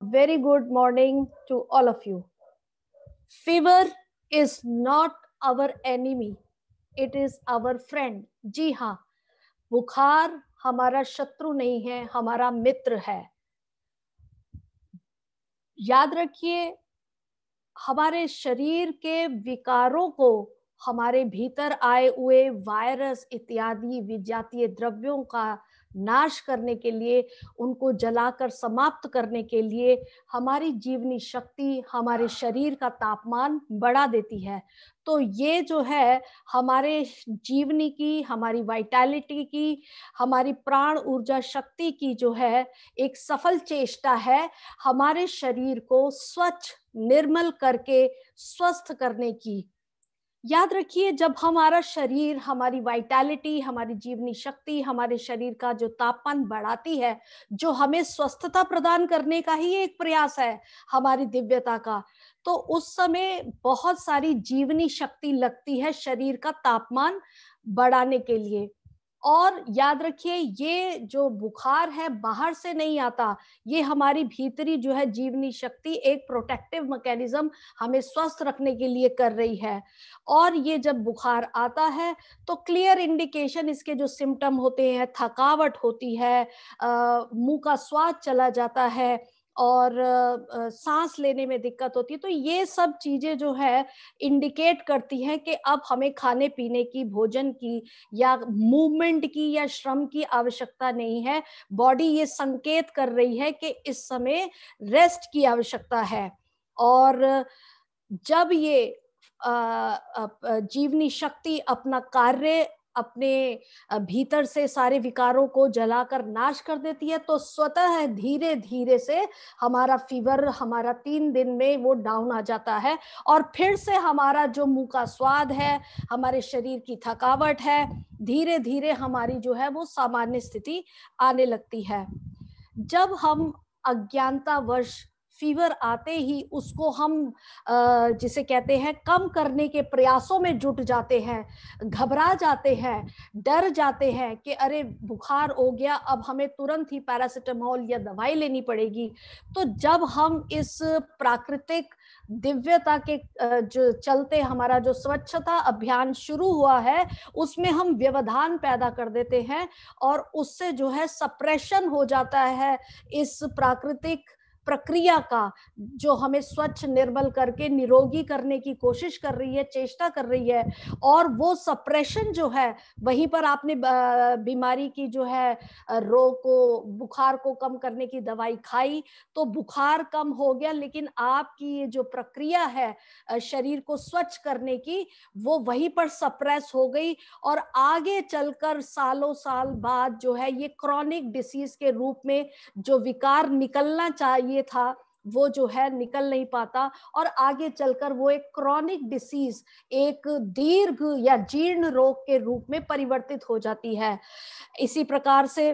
very good morning to all of you. Fever is not our enemy, it is our friend. जी हाँ बुखार हमारा शत्रु नहीं है हमारा मित्र है याद रखिए हमारे शरीर के विकारों को हमारे भीतर आए हुए वायरस इत्यादि विजातीय द्रव्यों का नाश करने के लिए उनको जलाकर समाप्त करने के लिए हमारी जीवनी शक्ति हमारे शरीर का तापमान बढ़ा देती है तो ये जो है हमारे जीवनी की हमारी वाइटैलिटी की हमारी प्राण ऊर्जा शक्ति की जो है एक सफल चेष्टा है हमारे शरीर को स्वच्छ निर्मल करके स्वस्थ करने की याद रखिए जब हमारा शरीर हमारी वाइटैलिटी हमारी जीवनी शक्ति हमारे शरीर का जो तापमान बढ़ाती है जो हमें स्वस्थता प्रदान करने का ही एक प्रयास है हमारी दिव्यता का तो उस समय बहुत सारी जीवनी शक्ति लगती है शरीर का तापमान बढ़ाने के लिए और याद रखिए ये जो बुखार है बाहर से नहीं आता ये हमारी भीतरी जो है जीवनी शक्ति एक प्रोटेक्टिव मैकेनिज्म हमें स्वस्थ रखने के लिए कर रही है और ये जब बुखार आता है तो क्लियर इंडिकेशन इसके जो सिम्टम होते हैं थकावट होती है मुंह का स्वाद चला जाता है और सांस लेने में दिक्कत होती है तो ये सब चीजें जो है इंडिकेट करती है कि अब हमें खाने पीने की भोजन की या मूवमेंट की या श्रम की आवश्यकता नहीं है बॉडी ये संकेत कर रही है कि इस समय रेस्ट की आवश्यकता है और जब ये जीवनी शक्ति अपना कार्य अपने भीतर से सारे विकारों को जलाकर नाश कर देती है तो स्वतः धीरे धीरे से हमारा फीवर हमारा तीन दिन में वो डाउन आ जाता है और फिर से हमारा जो मुंह का स्वाद है हमारे शरीर की थकावट है धीरे धीरे हमारी जो है वो सामान्य स्थिति आने लगती है जब हम अज्ञानता वर्ष फीवर आते ही उसको हम जिसे कहते हैं कम करने के प्रयासों में जुट जाते हैं घबरा जाते हैं डर जाते हैं कि अरे बुखार हो गया अब हमें तुरंत ही पैरासिटामोल या दवाई लेनी पड़ेगी तो जब हम इस प्राकृतिक दिव्यता के जो चलते हमारा जो स्वच्छता अभियान शुरू हुआ है उसमें हम व्यवधान पैदा कर देते हैं और उससे जो है सप्रेशन हो जाता है इस प्राकृतिक प्रक्रिया का जो हमें स्वच्छ निर्मल करके निरोगी करने की कोशिश कर रही है चेष्टा कर रही है और वो सप्रेशन जो है वहीं पर आपने बीमारी की जो है रोग को बुखार को कम करने की दवाई खाई तो बुखार कम हो गया लेकिन आपकी ये जो प्रक्रिया है शरीर को स्वच्छ करने की वो वहीं पर सप्रेस हो गई और आगे चलकर सालों साल बाद जो है ये क्रॉनिक डिसीज के रूप में जो विकार निकलना चाहिए ये था वो जो है निकल नहीं पाता और आगे चलकर वो एक क्रॉनिक डिसीज एक दीर्घ या जीर्ण रोग के रूप में परिवर्तित हो जाती है इसी प्रकार से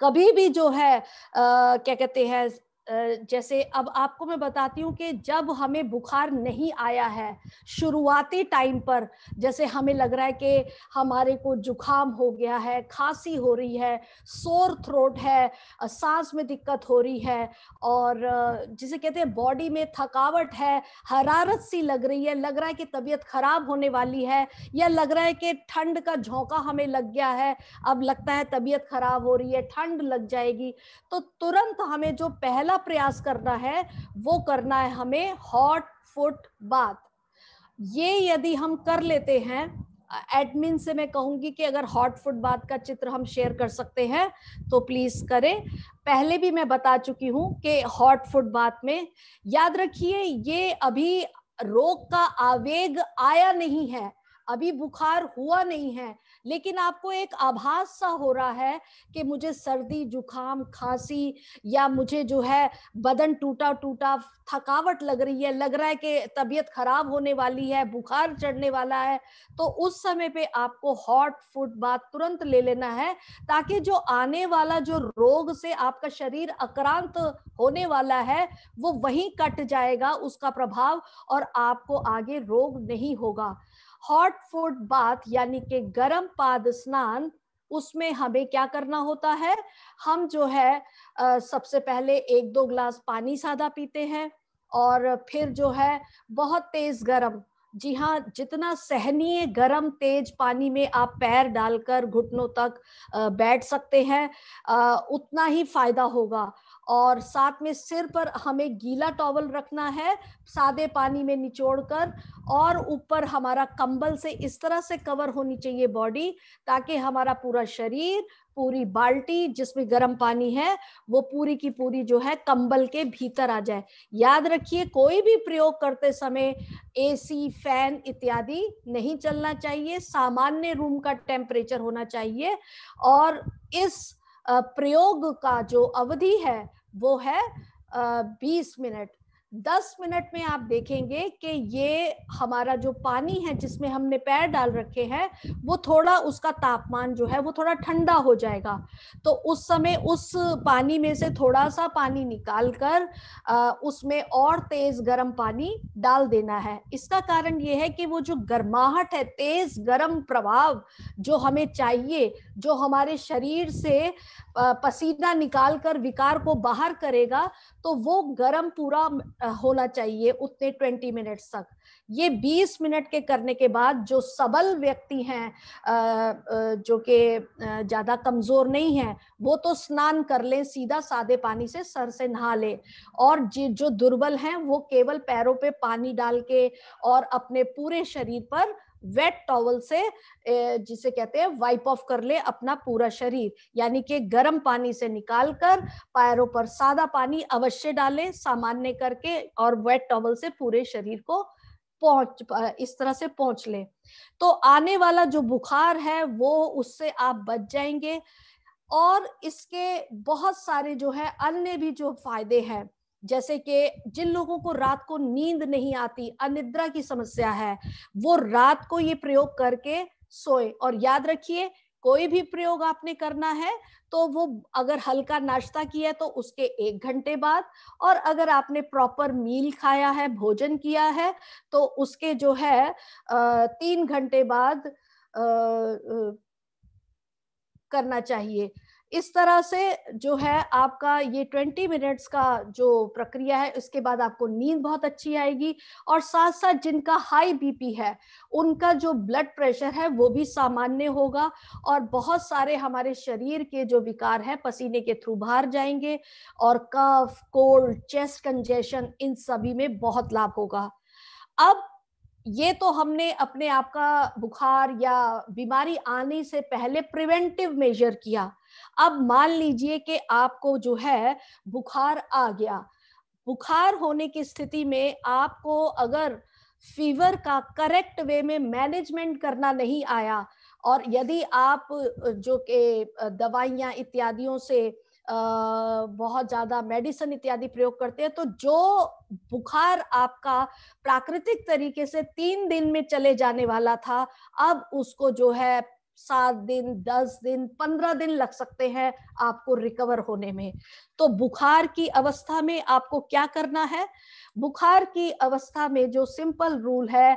कभी भी जो है आ, क्या कहते हैं जैसे अब आपको मैं बताती हूँ कि जब हमें बुखार नहीं आया है शुरुआती टाइम पर जैसे हमें लग रहा है कि हमारे को जुखाम हो गया है खांसी हो रही है सोर थ्रोट है सांस में दिक्कत हो रही है और जिसे कहते हैं बॉडी में थकावट है हरारत सी लग रही है लग रहा है कि तबीयत खराब होने वाली है या लग रहा है कि ठंड का झोंका हमें लग गया है अब लगता है तबीयत खराब हो रही है ठंड लग जाएगी तो तुरंत हमें जो पहला पहला प्रयास करना है वो करना है हमें हॉट फुट बात ये यदि हम कर लेते हैं एडमिन से मैं कहूंगी कि अगर हॉट फुट बात का चित्र हम शेयर कर सकते हैं तो प्लीज करें पहले भी मैं बता चुकी हूं कि हॉट फुट बात में याद रखिए ये अभी रोग का आवेग आया नहीं है अभी बुखार हुआ नहीं है लेकिन आपको एक आभास सा हो रहा है कि मुझे सर्दी जुकाम खांसी या मुझे जो है बदन टूटा टूटा थकावट लग रही है लग रहा है कि तबीयत खराब होने वाली है बुखार चढ़ने वाला है तो उस समय पे आपको हॉट फूड बात तुरंत ले लेना है ताकि जो आने वाला जो रोग से आपका शरीर अक्रांत होने वाला है वो वहीं कट जाएगा उसका प्रभाव और आपको आगे रोग नहीं होगा हॉट फूड बाथ यानी कि गर्म पाद स्नान उसमें हमें क्या करना होता है हम जो है सबसे पहले एक दो ग्लास पानी सादा पीते हैं और फिर जो है बहुत तेज गर्म जी हाँ जितना सहनीय गर्म तेज पानी में आप पैर डालकर घुटनों तक बैठ सकते हैं उतना ही फायदा होगा और साथ में सिर पर हमें गीला टॉवल रखना है सादे पानी में निचोड़कर और ऊपर हमारा कंबल से इस तरह से कवर होनी चाहिए बॉडी ताकि हमारा पूरा शरीर पूरी बाल्टी जिसमें गर्म पानी है वो पूरी की पूरी जो है कंबल के भीतर आ जाए याद रखिए कोई भी प्रयोग करते समय एसी फैन इत्यादि नहीं चलना चाहिए सामान्य रूम का टेम्परेचर होना चाहिए और इस प्रयोग का जो अवधि है वो है बीस मिनट दस मिनट में आप देखेंगे कि ये हमारा जो पानी है जिसमें हमने पैर डाल रखे हैं वो थोड़ा उसका तापमान जो है वो थोड़ा ठंडा हो जाएगा तो उस समय उस पानी में से थोड़ा सा पानी निकाल कर आ, उसमें और तेज गर्म पानी डाल देना है इसका कारण ये है कि वो जो गर्माहट है तेज गर्म प्रभाव जो हमें चाहिए जो हमारे शरीर से पसीना निकाल कर विकार को बाहर करेगा तो वो गर्म पूरा होना चाहिए उतने ट्वेंटी मिनट्स तक ये बीस मिनट के करने के बाद जो सबल व्यक्ति हैं जो कि ज़्यादा कमज़ोर नहीं है वो तो स्नान कर लें सीधा सादे पानी से सर से नहा लें और जो दुर्बल हैं वो केवल पैरों पे पानी डाल के और अपने पूरे शरीर पर वेट टॉवल से जिसे कहते हैं वाइप ऑफ कर ले अपना पूरा शरीर यानी कि गर्म पानी से निकाल कर पैरों पर सादा पानी अवश्य डालें सामान्य करके और वेट टॉवल से पूरे शरीर को पहुंच इस तरह से पहुंच लें तो आने वाला जो बुखार है वो उससे आप बच जाएंगे और इसके बहुत सारे जो है अन्य भी जो फायदे हैं जैसे कि जिन लोगों को रात को नींद नहीं आती अनिद्रा की समस्या है वो रात को ये प्रयोग करके सोए और याद रखिए कोई भी प्रयोग आपने करना है तो वो अगर हल्का नाश्ता किया है तो उसके एक घंटे बाद और अगर आपने प्रॉपर मील खाया है भोजन किया है तो उसके जो है तीन घंटे बाद करना चाहिए इस तरह से जो है आपका ये ट्वेंटी मिनट्स का जो प्रक्रिया है उसके बाद आपको नींद बहुत अच्छी आएगी और साथ साथ जिनका हाई बीपी है उनका जो ब्लड प्रेशर है वो भी सामान्य होगा और बहुत सारे हमारे शरीर के जो विकार है पसीने के थ्रू बाहर जाएंगे और कफ कोल्ड चेस्ट कंजेशन इन सभी में बहुत लाभ होगा अब ये तो हमने अपने आपका बुखार या बीमारी आने से पहले प्रिवेंटिव मेजर किया अब मान लीजिए कि आपको जो है बुखार आ गया बुखार होने की स्थिति में आपको अगर फीवर का करेक्ट वे में मैनेजमेंट करना नहीं आया और यदि आप जो के दवाइयाँ इत्यादियों से बहुत ज्यादा मेडिसिन इत्यादि प्रयोग करते हैं तो जो बुखार आपका प्राकृतिक तरीके से तीन दिन में चले जाने वाला था अब उसको जो है सात दिन दस दिन पंद्रह दिन लग सकते हैं आपको रिकवर होने में तो बुखार की अवस्था में आपको क्या करना है बुखार की अवस्था में जो सिंपल रूल है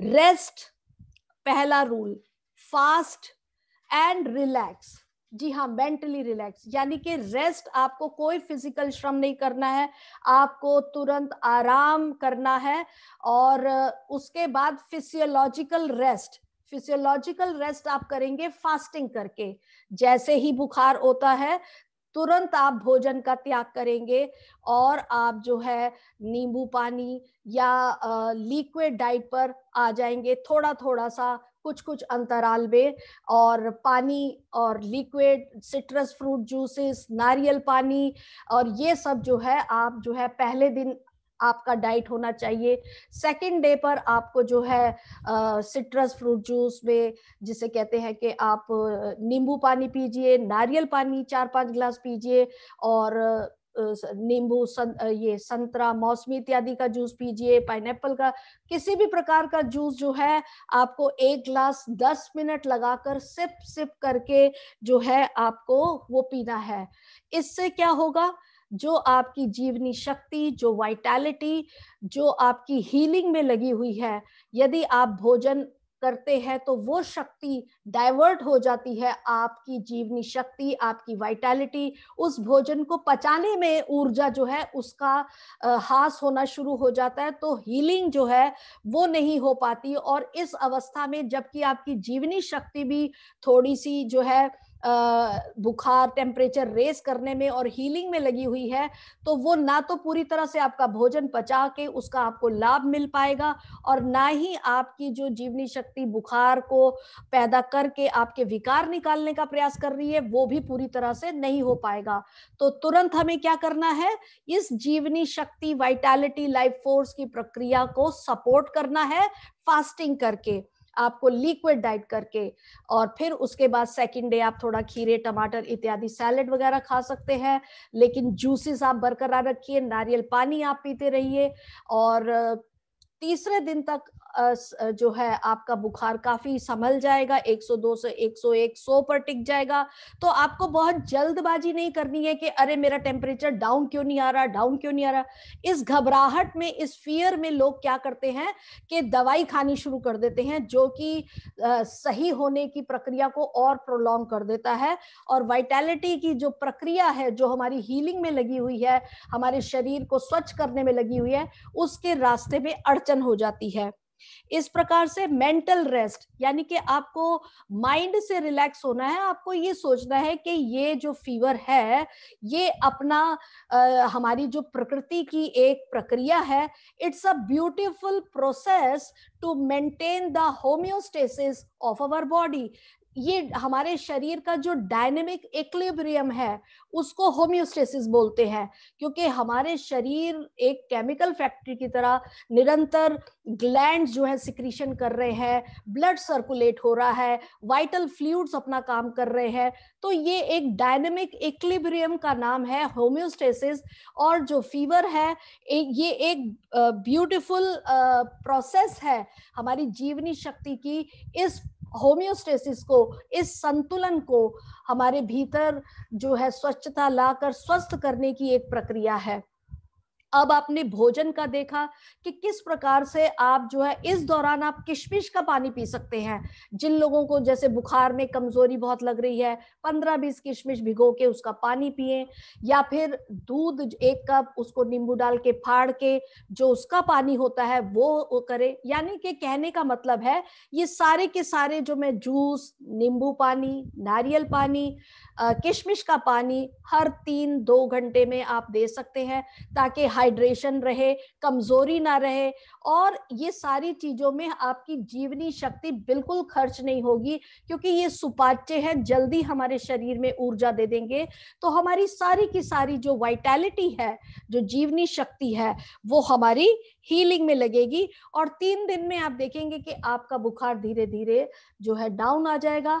रेस्ट पहला रूल फास्ट एंड रिलैक्स जी हाँ मेंटली रिलैक्स यानी कि रेस्ट आपको कोई फिजिकल श्रम नहीं करना है आपको तुरंत आराम करना है और उसके बाद फिजियोलॉजिकल रेस्ट फिजियोलॉजिकल रेस्ट आप करेंगे फास्टिंग करके जैसे ही बुखार होता है तुरंत आप भोजन का त्याग करेंगे और आप जो है नींबू पानी या लिक्विड डाइट पर आ जाएंगे थोड़ा थोड़ा सा कुछ कुछ अंतराल में और पानी और लिक्विड सिट्रस फ्रूट जूसेस नारियल पानी और ये सब जो है आप जो है पहले दिन आपका डाइट होना चाहिए सेकेंड डे पर आपको जो है सिट्रस फ्रूट जूस में जिसे कहते हैं कि आप नींबू पानी पीजिए नारियल पानी चार पांच गिलास पीजिए और नींबू सं, ये संतरा मौसमी इत्यादि का जूस पीजिए पाइन का किसी भी प्रकार का जूस जो है आपको एक ग्लास दस मिनट लगाकर सिप सिप करके जो है आपको वो पीना है इससे क्या होगा जो आपकी जीवनी शक्ति जो वाइटैलिटी जो आपकी हीलिंग में लगी हुई है यदि आप भोजन करते हैं तो वो शक्ति डाइवर्ट हो जाती है आपकी जीवनी शक्ति आपकी वाइटैलिटी उस भोजन को पचाने में ऊर्जा जो है उसका हास होना शुरू हो जाता है तो हीलिंग जो है वो नहीं हो पाती और इस अवस्था में जबकि आपकी जीवनी शक्ति भी थोड़ी सी जो है बुखार टेम्परेचर रेस करने में और हीलिंग में लगी हुई है तो वो ना तो पूरी तरह से आपका भोजन पचा के उसका आपको लाभ मिल पाएगा और ना ही आपकी जो जीवनी शक्ति बुखार को पैदा करके आपके विकार निकालने का प्रयास कर रही है वो भी पूरी तरह से नहीं हो पाएगा तो तुरंत हमें क्या करना है इस जीवनी शक्ति वाइटैलिटी लाइफ फोर्स की प्रक्रिया को सपोर्ट करना है फास्टिंग करके आपको लिक्विड डाइट करके और फिर उसके बाद सेकेंड डे आप थोड़ा खीरे टमाटर इत्यादि सैलेड वगैरह खा सकते हैं लेकिन जूसेस आप बरकरार रखिए नारियल पानी आप पीते रहिए और तीसरे दिन तक जो है आपका बुखार काफी संभल जाएगा 102 से 101 100 पर टिक जाएगा तो आपको बहुत जल्दबाजी नहीं करनी है कि अरे मेरा टेम्परेचर डाउन क्यों नहीं आ रहा डाउन क्यों नहीं आ रहा इस घबराहट में इस फियर में लोग क्या करते हैं कि दवाई खानी शुरू कर देते हैं जो कि सही होने की प्रक्रिया को और प्रोलॉन्ग कर देता है और वाइटैलिटी की जो प्रक्रिया है जो हमारी हीलिंग में लगी हुई है हमारे शरीर को स्वच्छ करने में लगी हुई है उसके रास्ते में अड़ अड़चन हो जाती है इस प्रकार से मेंटल रेस्ट यानी कि आपको माइंड से रिलैक्स होना है आपको ये सोचना है कि ये जो फीवर है ये अपना आ, हमारी जो प्रकृति की एक प्रक्रिया है it's a beautiful process to maintain the homeostasis of our body ये हमारे शरीर का जो डायनेमिक एक्लिब्रियम है उसको होम्योस्टेसिस बोलते हैं क्योंकि हमारे शरीर एक केमिकल फैक्ट्री की तरह निरंतर ग्लैंड जो है सिक्रीशन कर रहे हैं ब्लड सर्कुलेट हो रहा है वाइटल फ्लूड्स अपना काम कर रहे हैं तो ये एक डायनेमिक एक्लिब्रियम का नाम है होम्योस्टेसिस और जो फीवर है ये एक ब्यूटिफुल प्रोसेस है हमारी जीवनी शक्ति की इस होम्योस्टेसिस को इस संतुलन को हमारे भीतर जो है स्वच्छता लाकर स्वस्थ करने की एक प्रक्रिया है अब आपने भोजन का देखा कि किस प्रकार से आप जो है इस दौरान आप किशमिश का पानी पी सकते हैं जिन लोगों को जैसे बुखार में कमजोरी बहुत लग रही है पंद्रह बीस किशमिश भिगो के उसका पानी पिए या फिर दूध एक कप उसको नींबू डाल के फाड़ के जो उसका पानी होता है वो, करे यानी कि कहने का मतलब है ये सारे के सारे जो मैं जूस नींबू पानी नारियल पानी किशमिश का पानी हर तीन दो घंटे में आप दे सकते हैं ताकि हाइड्रेशन रहे कमजोरी ना रहे और ये सारी चीजों में आपकी जीवनी शक्ति बिल्कुल खर्च नहीं होगी क्योंकि ये सुपाच्य है जल्दी हमारे शरीर में ऊर्जा दे देंगे तो हमारी सारी की सारी जो वाइटैलिटी है जो जीवनी शक्ति है वो हमारी हीलिंग में लगेगी और तीन दिन में आप देखेंगे कि आपका बुखार धीरे धीरे जो है डाउन आ जाएगा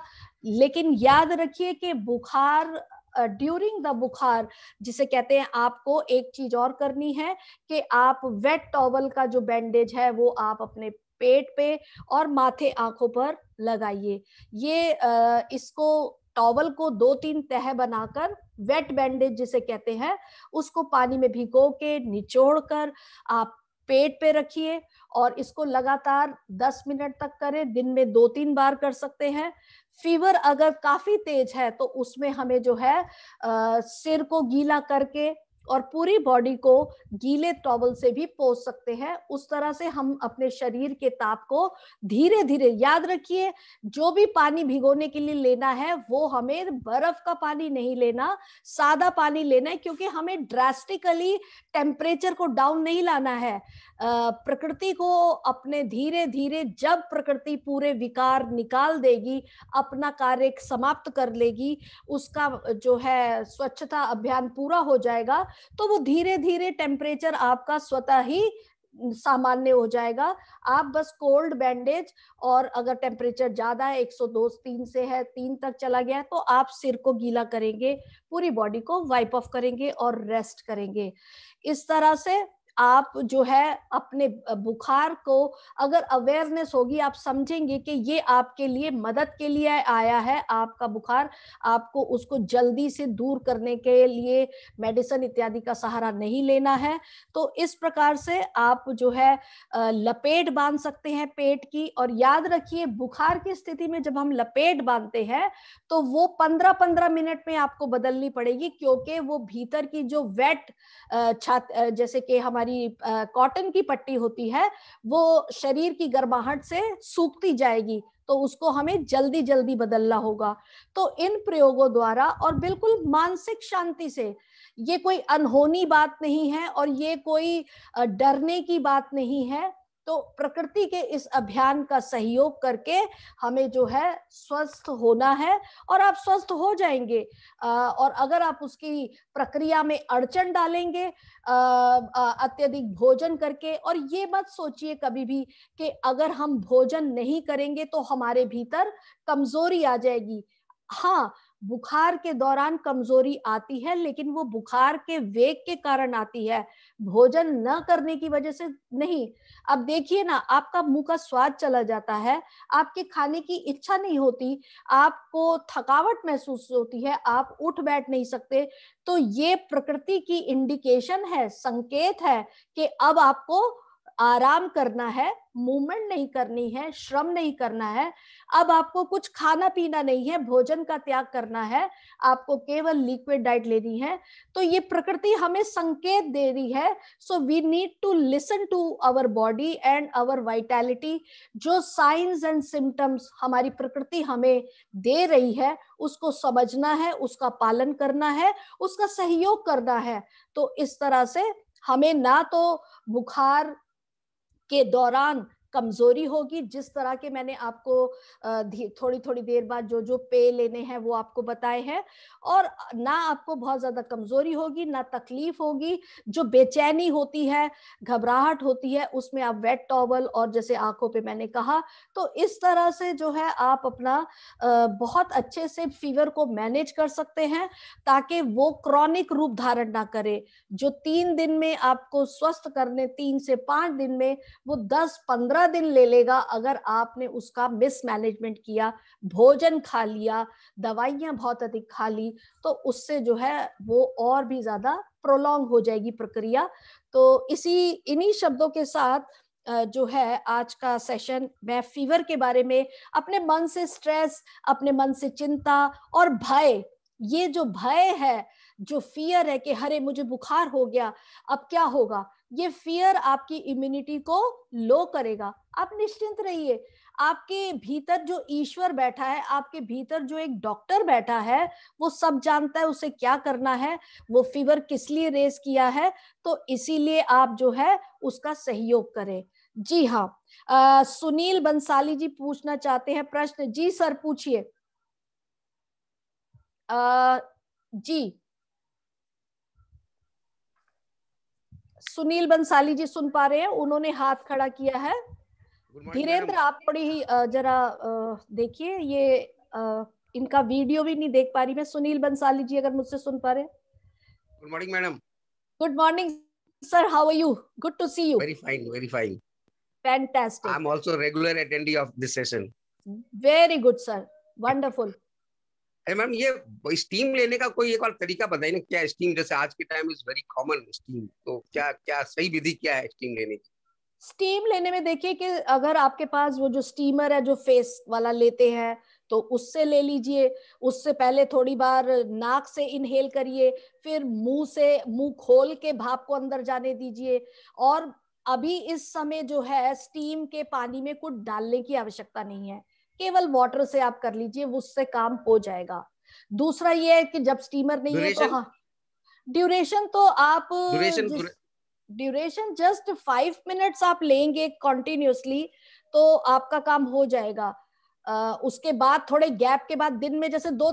लेकिन याद रखिए कि बुखार ड्यूरिंग द बुखार जिसे कहते हैं आपको एक चीज और करनी है कि आप वेट टॉवल का जो बैंडेज है वो आप अपने पेट पे और माथे आंखों पर लगाइए ये इसको टॉवल को दो तीन तह बनाकर वेट बैंडेज जिसे कहते हैं उसको पानी में भिगो के निचोड़ कर आप पेट पे रखिए और इसको लगातार 10 मिनट तक करें दिन में दो तीन बार कर सकते हैं फीवर अगर काफी तेज है तो उसमें हमें जो है आ, सिर को गीला करके और पूरी बॉडी को गीले टॉवल से भी पोस सकते हैं उस तरह से हम अपने शरीर के ताप को धीरे धीरे याद रखिए जो भी पानी भिगोने के लिए लेना है वो हमें बर्फ का पानी नहीं लेना सादा पानी लेना है क्योंकि हमें ड्रास्टिकली टेम्परेचर को डाउन नहीं लाना है प्रकृति को अपने धीरे धीरे जब प्रकृति पूरे विकार निकाल देगी अपना कार्य समाप्त कर लेगी उसका जो है स्वच्छता अभियान पूरा हो जाएगा तो वो धीरे धीरे टेम्परेचर आपका स्वतः ही सामान्य हो जाएगा आप बस कोल्ड बैंडेज और अगर टेम्परेचर ज्यादा है 102 तीन से है तीन तक चला गया है तो आप सिर को गीला करेंगे पूरी बॉडी को वाइप ऑफ करेंगे और रेस्ट करेंगे इस तरह से आप जो है अपने बुखार को अगर अवेयरनेस होगी आप समझेंगे कि ये आपके लिए मदद के लिए आया है आपका बुखार आपको उसको जल्दी से दूर करने के लिए मेडिसिन इत्यादि का सहारा नहीं लेना है तो इस प्रकार से आप जो है लपेट बांध सकते हैं पेट की और याद रखिए बुखार की स्थिति में जब हम लपेट बांधते हैं तो वो पंद्रह पंद्रह मिनट में आपको बदलनी पड़ेगी क्योंकि वो भीतर की जो वेट छात जैसे कि हमारे हमारी कॉटन की पट्टी होती है वो शरीर की गर्माहट से सूखती जाएगी तो उसको हमें जल्दी जल्दी बदलना होगा तो इन प्रयोगों द्वारा और बिल्कुल मानसिक शांति से ये कोई अनहोनी बात नहीं है और ये कोई डरने की बात नहीं है तो प्रकृति के इस अभियान का सहयोग करके हमें जो है स्वस्थ होना है और आप स्वस्थ हो जाएंगे और अगर आप उसकी प्रक्रिया में अड़चन डालेंगे अत्यधिक भोजन करके और ये मत सोचिए कभी भी कि अगर हम भोजन नहीं करेंगे तो हमारे भीतर कमजोरी आ जाएगी हाँ बुखार के दौरान कमजोरी आती है लेकिन वो बुखार के वेग के कारण आती है भोजन न करने की वजह से नहीं अब देखिए ना आपका मुंह का स्वाद चला जाता है आपके खाने की इच्छा नहीं होती आपको थकावट महसूस होती है आप उठ बैठ नहीं सकते तो ये प्रकृति की इंडिकेशन है संकेत है कि अब आपको आराम करना है मूवमेंट नहीं करनी है श्रम नहीं करना है अब आपको कुछ खाना पीना नहीं है भोजन का त्याग करना है आपको केवल लिक्विड डाइट लेनी है तो ये प्रकृति हमें संकेत दे रही है so we need to listen to our body and our vitality जो साइंस एंड सिम्टम्स हमारी प्रकृति हमें दे रही है उसको समझना है उसका पालन करना है उसका सहयोग करना है तो इस तरह से हमें ना तो बुखार के दौरान कमजोरी होगी जिस तरह के मैंने आपको थोड़ी थोड़ी देर बाद जो जो पे लेने हैं वो आपको बताए हैं और ना आपको बहुत ज्यादा कमजोरी होगी ना तकलीफ होगी जो बेचैनी होती है घबराहट होती है उसमें आप वेट टॉवल और जैसे आंखों पे मैंने कहा तो इस तरह से जो है आप अपना बहुत अच्छे से फीवर को मैनेज कर सकते हैं ताकि वो क्रॉनिक रूप धारण ना करे जो तीन दिन में आपको स्वस्थ करने तीन से पांच दिन में वो दस पंद्रह सारा दिन ले लेगा अगर आपने उसका मिसमैनेजमेंट किया भोजन खा लिया दवाइयां बहुत अधिक खा ली तो उससे जो है वो और भी ज्यादा प्रोलोंग हो जाएगी प्रक्रिया तो इसी इन्हीं शब्दों के साथ जो है आज का सेशन मैं फीवर के बारे में अपने मन से स्ट्रेस अपने मन से चिंता और भय ये जो भय है जो फियर है कि हरे मुझे बुखार हो गया अब क्या होगा ये फियर आपकी इम्यूनिटी को लो करेगा आप निश्चिंत रहिए आपके भीतर जो ईश्वर बैठा है आपके भीतर जो एक डॉक्टर बैठा है वो सब जानता है उसे क्या करना है वो फीवर किस लिए रेस किया है तो इसीलिए आप जो है उसका सहयोग करें जी हाँ सुनील बंसाली जी पूछना चाहते हैं प्रश्न जी सर पूछिए जी सुनील बंसाली जी सुन पा रहे हैं उन्होंने हाथ खड़ा किया है धीरेन्द्र आप थोड़ी ही जरा देखिए ये इनका वीडियो भी नहीं देख पा रही मैं सुनील बंसाली जी अगर मुझसे सुन पा रहे good morning madam good morning sir how are you good to see you very fine very fine fantastic I am also regular attendee of this session very good sir wonderful अरे मैम ये steam लेने का कोई एक और तरीका बताइए ना क्या स्टीम जैसे आज के time is very common steam तो क्या क्या सही विधि क्या है स्टीम लेने की स्टीम लेने में देखिए कि अगर आपके पास वो जो स्टीमर है जो फेस वाला लेते हैं तो उससे ले लीजिए उससे पहले थोड़ी बार नाक से इनहेल करिए फिर मुंह से मुंह खोल के भाप को अंदर जाने दीजिए और अभी इस समय जो है स्टीम के पानी में कुछ डालने की आवश्यकता नहीं है केवल वाटर से आप कर लीजिए उससे काम हो जाएगा दूसरा ये है कि जब स्टीमर नहीं duration? है तो हाँ ड्यूरेशन तो आप ड्यूरेशन जस्ट फाइव मिनट्स आप लेंगे कॉन्टिन्यूसली तो आपका काम हो जाएगा आ, उसके बाद थोड़े गैप के बाद दिन में जैसे दो